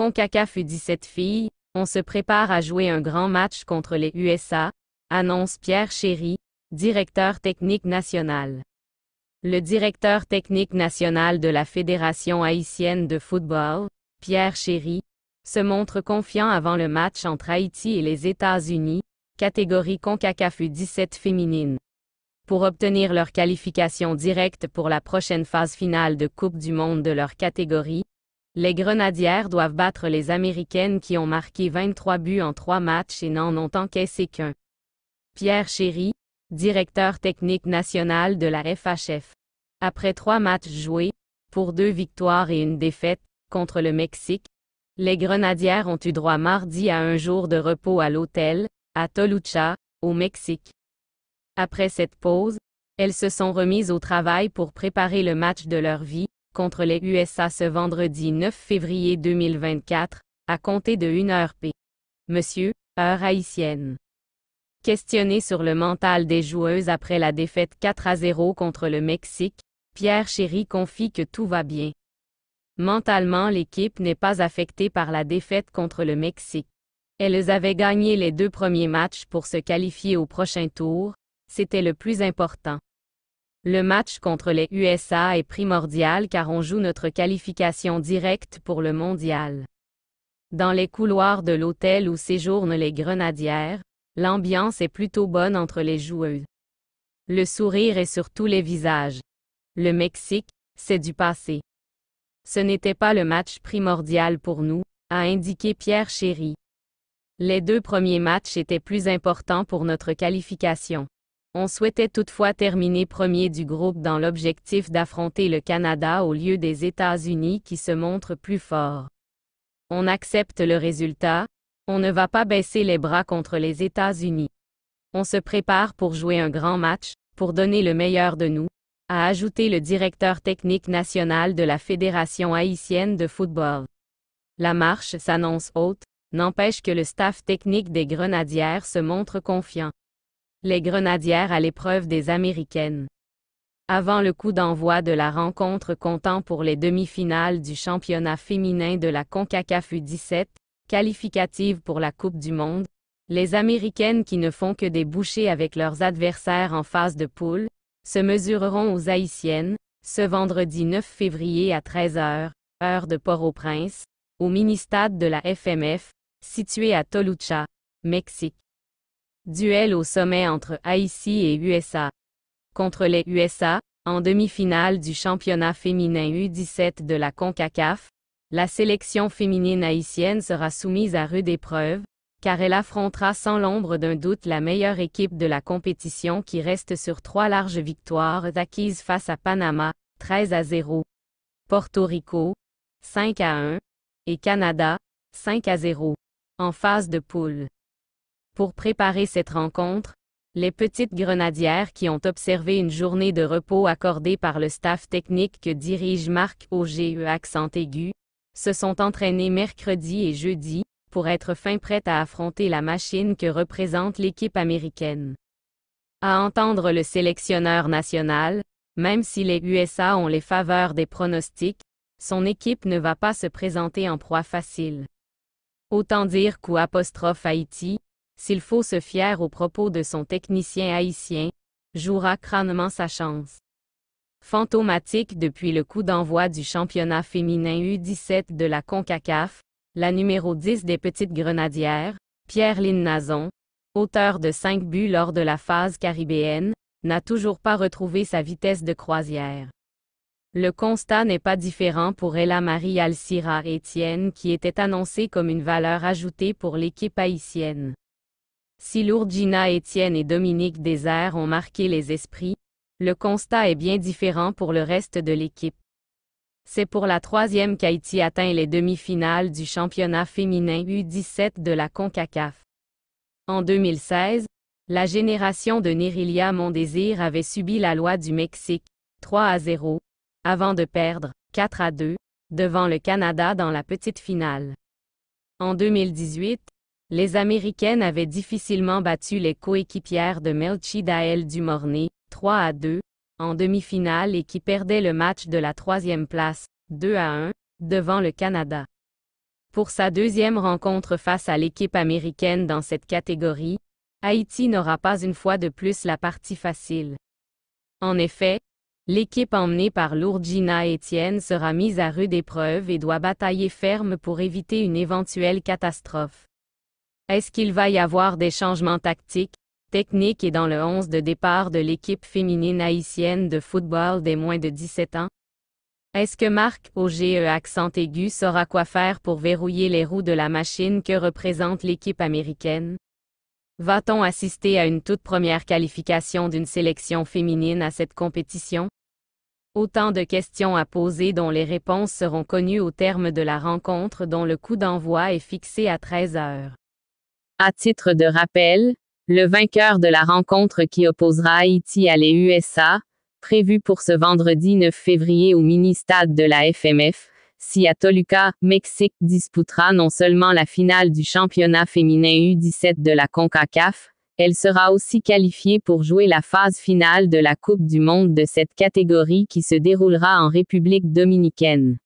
CONCACAF U17 filles, on se prépare à jouer un grand match contre les USA, annonce Pierre Chéry, directeur technique national. Le directeur technique national de la Fédération haïtienne de football, Pierre Chéry, se montre confiant avant le match entre Haïti et les États-Unis, catégorie CONCACAF U17 féminine. Pour obtenir leur qualification directe pour la prochaine phase finale de Coupe du monde de leur catégorie, les Grenadières doivent battre les Américaines qui ont marqué 23 buts en trois matchs et n'en ont encaissé qu'un. Pierre Chéry, directeur technique national de la FHF. Après trois matchs joués, pour deux victoires et une défaite, contre le Mexique, les Grenadières ont eu droit mardi à un jour de repos à l'hôtel, à Toluca, au Mexique. Après cette pause, elles se sont remises au travail pour préparer le match de leur vie, contre les USA ce vendredi 9 février 2024, à compter de 1 h P. Monsieur, heure haïtienne. Questionné sur le mental des joueuses après la défaite 4 à 0 contre le Mexique, Pierre Chéry confie que tout va bien. Mentalement, l'équipe n'est pas affectée par la défaite contre le Mexique. Elles avaient gagné les deux premiers matchs pour se qualifier au prochain tour, c'était le plus important. Le match contre les USA est primordial car on joue notre qualification directe pour le mondial. Dans les couloirs de l'hôtel où séjournent les grenadières, l'ambiance est plutôt bonne entre les joueuses. Le sourire est sur tous les visages. Le Mexique, c'est du passé. Ce n'était pas le match primordial pour nous, a indiqué Pierre Chéry. Les deux premiers matchs étaient plus importants pour notre qualification. On souhaitait toutefois terminer premier du groupe dans l'objectif d'affronter le Canada au lieu des États-Unis qui se montrent plus forts. On accepte le résultat, on ne va pas baisser les bras contre les États-Unis. On se prépare pour jouer un grand match, pour donner le meilleur de nous, a ajouté le directeur technique national de la Fédération haïtienne de football. La marche s'annonce haute, n'empêche que le staff technique des Grenadières se montre confiant les Grenadières à l'épreuve des Américaines. Avant le coup d'envoi de la rencontre comptant pour les demi-finales du championnat féminin de la CONCACAF U17, qualificative pour la Coupe du Monde, les Américaines qui ne font que des bouchées avec leurs adversaires en phase de poule, se mesureront aux Haïtiennes, ce vendredi 9 février à 13h, heure de Port-au-Prince, au mini-stade de la FMF, situé à Tolucha, Mexique. Duel au sommet entre Haïti et USA. Contre les USA, en demi-finale du championnat féminin U17 de la CONCACAF, la sélection féminine haïtienne sera soumise à rude épreuve, car elle affrontera sans l'ombre d'un doute la meilleure équipe de la compétition qui reste sur trois larges victoires acquises face à Panama, 13 à 0, Porto Rico, 5 à 1, et Canada, 5 à 0, en phase de poule. Pour préparer cette rencontre, les petites grenadières qui ont observé une journée de repos accordée par le staff technique que dirige Marc OGE accent aigu, se sont entraînées mercredi et jeudi, pour être fin prêtes à affronter la machine que représente l'équipe américaine. À entendre le sélectionneur national, même si les USA ont les faveurs des pronostics, son équipe ne va pas se présenter en proie facile. Autant dire qu'au apostrophe Haïti, s'il faut se fier aux propos de son technicien haïtien, jouera crânement sa chance. Fantomatique depuis le coup d'envoi du championnat féminin U17 de la CONCACAF, la numéro 10 des Petites Grenadières, Pierre-Lynn Nazon, auteur de 5 buts lors de la phase caribéenne, n'a toujours pas retrouvé sa vitesse de croisière. Le constat n'est pas différent pour Ella Marie Alcira Étienne qui était annoncée comme une valeur ajoutée pour l'équipe haïtienne. Si Lourgina Etienne et Dominique Désert ont marqué les esprits, le constat est bien différent pour le reste de l'équipe. C'est pour la troisième qu'Haïti atteint les demi-finales du championnat féminin U17 de la CONCACAF. En 2016, la génération de Nerilia Mondésir avait subi la loi du Mexique, 3 à 0, avant de perdre, 4 à 2, devant le Canada dans la petite finale. En 2018, les Américaines avaient difficilement battu les coéquipières de Melchidael Dael du Mornay, 3 à 2, en demi-finale et qui perdait le match de la troisième place, 2 à 1, devant le Canada. Pour sa deuxième rencontre face à l'équipe américaine dans cette catégorie, Haïti n'aura pas une fois de plus la partie facile. En effet, l'équipe emmenée par Lourgina Etienne sera mise à rude épreuve et doit batailler ferme pour éviter une éventuelle catastrophe. Est-ce qu'il va y avoir des changements tactiques, techniques et dans le 11 de départ de l'équipe féminine haïtienne de football des moins de 17 ans? Est-ce que Marc Oge, accent aigu saura quoi faire pour verrouiller les roues de la machine que représente l'équipe américaine? Va-t-on assister à une toute première qualification d'une sélection féminine à cette compétition? Autant de questions à poser dont les réponses seront connues au terme de la rencontre dont le coup d'envoi est fixé à 13 heures. À titre de rappel, le vainqueur de la rencontre qui opposera Haïti à les USA, prévue pour ce vendredi 9 février au mini-stade de la FMF, si à Toluca, Mexique, disputera non seulement la finale du championnat féminin U17 de la CONCACAF, elle sera aussi qualifiée pour jouer la phase finale de la Coupe du Monde de cette catégorie qui se déroulera en République dominicaine.